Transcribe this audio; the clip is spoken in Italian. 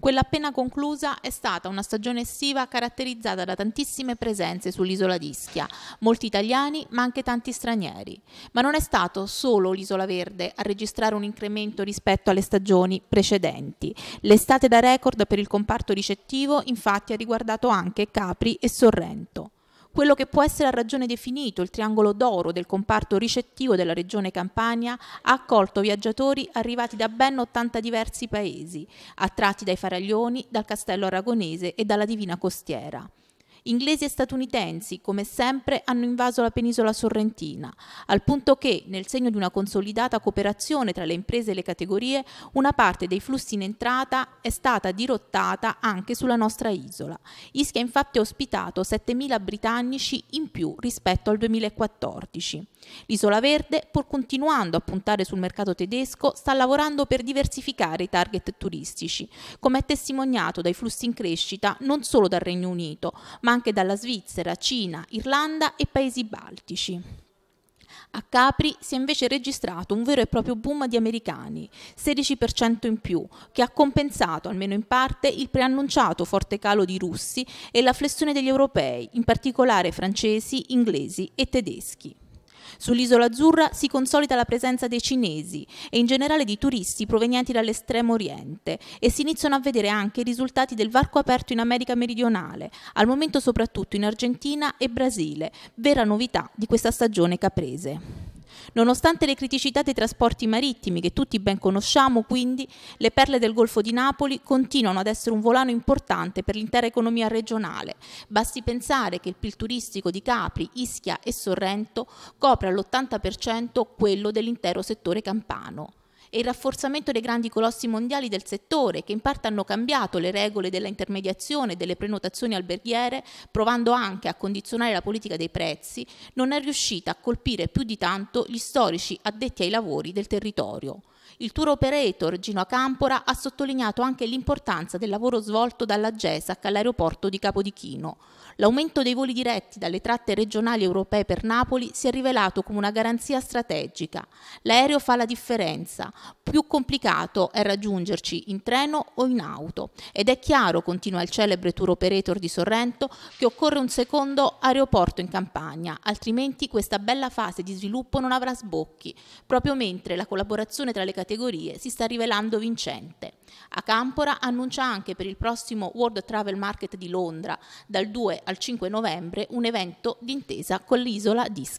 Quella appena conclusa è stata una stagione estiva caratterizzata da tantissime presenze sull'isola d'Ischia, molti italiani ma anche tanti stranieri. Ma non è stato solo l'isola verde a registrare un incremento rispetto alle stagioni precedenti. L'estate da record per il comparto ricettivo infatti ha riguardato anche Capri e Sorrento quello che può essere a ragione definito il triangolo d'oro del comparto ricettivo della regione Campania, ha accolto viaggiatori arrivati da ben 80 diversi paesi, attratti dai faraglioni, dal castello aragonese e dalla divina costiera. Inglesi e statunitensi, come sempre, hanno invaso la penisola sorrentina, al punto che, nel segno di una consolidata cooperazione tra le imprese e le categorie, una parte dei flussi in entrata è stata dirottata anche sulla nostra isola. Ischia infatti ha ospitato 7.000 britannici in più rispetto al 2014. L'Isola Verde, pur continuando a puntare sul mercato tedesco, sta lavorando per diversificare i target turistici, come è testimoniato dai flussi in crescita non solo dal Regno Unito, ma anche anche dalla Svizzera, Cina, Irlanda e Paesi Baltici. A Capri si è invece registrato un vero e proprio boom di americani, 16% in più, che ha compensato, almeno in parte, il preannunciato forte calo di russi e la flessione degli europei, in particolare francesi, inglesi e tedeschi. Sull'isola azzurra si consolida la presenza dei cinesi e in generale di turisti provenienti dall'estremo oriente e si iniziano a vedere anche i risultati del varco aperto in America meridionale, al momento soprattutto in Argentina e Brasile, vera novità di questa stagione caprese. Nonostante le criticità dei trasporti marittimi che tutti ben conosciamo, quindi, le perle del Golfo di Napoli continuano ad essere un volano importante per l'intera economia regionale. Basti pensare che il PIL turistico di Capri, Ischia e Sorrento copre all'80% quello dell'intero settore campano e il rafforzamento dei grandi colossi mondiali del settore che in parte hanno cambiato le regole della intermediazione e delle prenotazioni alberghiere, provando anche a condizionare la politica dei prezzi, non è riuscita a colpire più di tanto gli storici addetti ai lavori del territorio. Il tour operator Gino Acampora ha sottolineato anche l'importanza del lavoro svolto dalla GESAC all'aeroporto di Capodichino. L'aumento dei voli diretti dalle tratte regionali europee per Napoli si è rivelato come una garanzia strategica. L'aereo fa la differenza. Più complicato è raggiungerci in treno o in auto. Ed è chiaro, continua il celebre tour operator di Sorrento, che occorre un secondo aeroporto in campagna, altrimenti questa bella fase di sviluppo non avrà sbocchi, proprio mentre la collaborazione tra le categorie categorie si sta rivelando vincente. A Campora annuncia anche per il prossimo World Travel Market di Londra, dal 2 al 5 novembre, un evento d'intesa con l'isola Dischi.